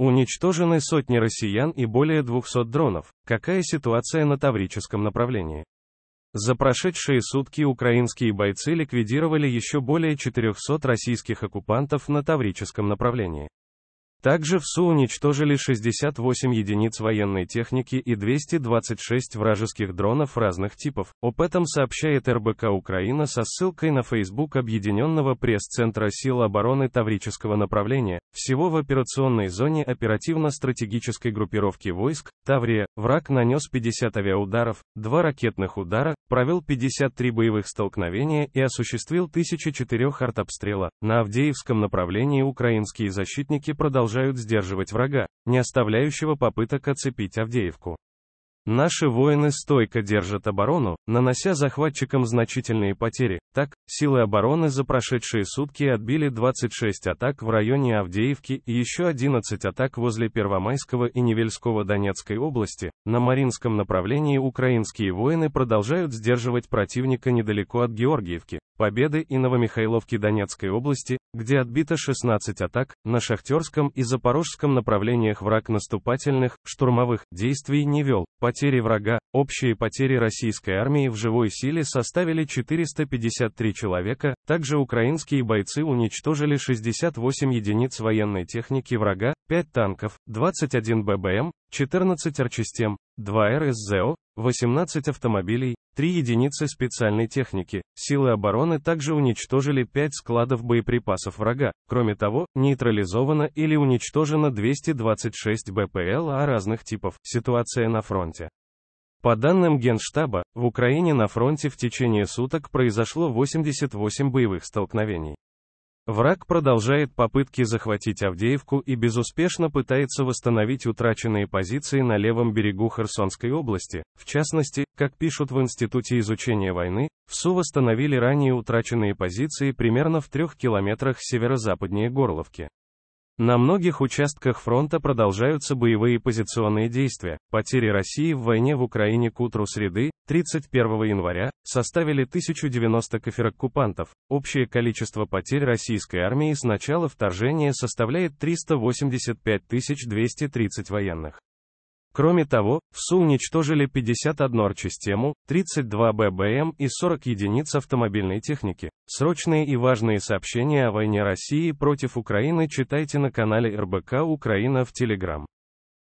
Уничтожены сотни россиян и более 200 дронов. Какая ситуация на таврическом направлении? За прошедшие сутки украинские бойцы ликвидировали еще более 400 российских оккупантов на таврическом направлении. Также в СУ уничтожили 68 единиц военной техники и 226 вражеских дронов разных типов. Об этом сообщает РБК Украина со ссылкой на Facebook Объединенного пресс-центра сил обороны Таврического направления. Всего в операционной зоне оперативно-стратегической группировки войск Таврия враг нанес 50 авиаударов, 2 ракетных удара, провел 53 боевых столкновения и осуществил 1004 артобстрела. На Авдеевском направлении украинские защитники продолжают продолжают сдерживать врага, не оставляющего попыток оцепить Авдеевку. Наши воины стойко держат оборону, нанося захватчикам значительные потери. Так, силы обороны за прошедшие сутки отбили 26 атак в районе Авдеевки и еще 11 атак возле Первомайского и Невельского Донецкой области, на Маринском направлении украинские воины продолжают сдерживать противника недалеко от Георгиевки, Победы и Новомихайловки Донецкой области, где отбито 16 атак, на Шахтерском и Запорожском направлениях враг наступательных, штурмовых, действий не вел. Потери врага, общие потери российской армии в живой силе составили 453 человека, также украинские бойцы уничтожили 68 единиц военной техники врага, 5 танков, 21 ББМ, 14 арчастем, 2 РСЗО, 18 автомобилей, 3 единицы специальной техники. Силы обороны также уничтожили 5 складов боеприпасов врага. Кроме того, нейтрализовано или уничтожено 226 БПЛ а разных типов. Ситуация на фронте. По данным Генштаба, в Украине на фронте в течение суток произошло 88 боевых столкновений. Враг продолжает попытки захватить Авдеевку и безуспешно пытается восстановить утраченные позиции на левом берегу Херсонской области. В частности, как пишут в Институте изучения войны, в су восстановили ранее утраченные позиции примерно в трех километрах северо-западнее Горловки. На многих участках фронта продолжаются боевые позиционные действия. Потери России в войне в Украине к утру среды, 31 января, составили 1090 кофероккупантов. Общее количество потерь российской армии с начала вторжения составляет 385 230 военных. Кроме того, ВСУ уничтожили 51 оргсистему, 32 ББМ и 40 единиц автомобильной техники. Срочные и важные сообщения о войне России против Украины читайте на канале РБК Украина в Телеграм.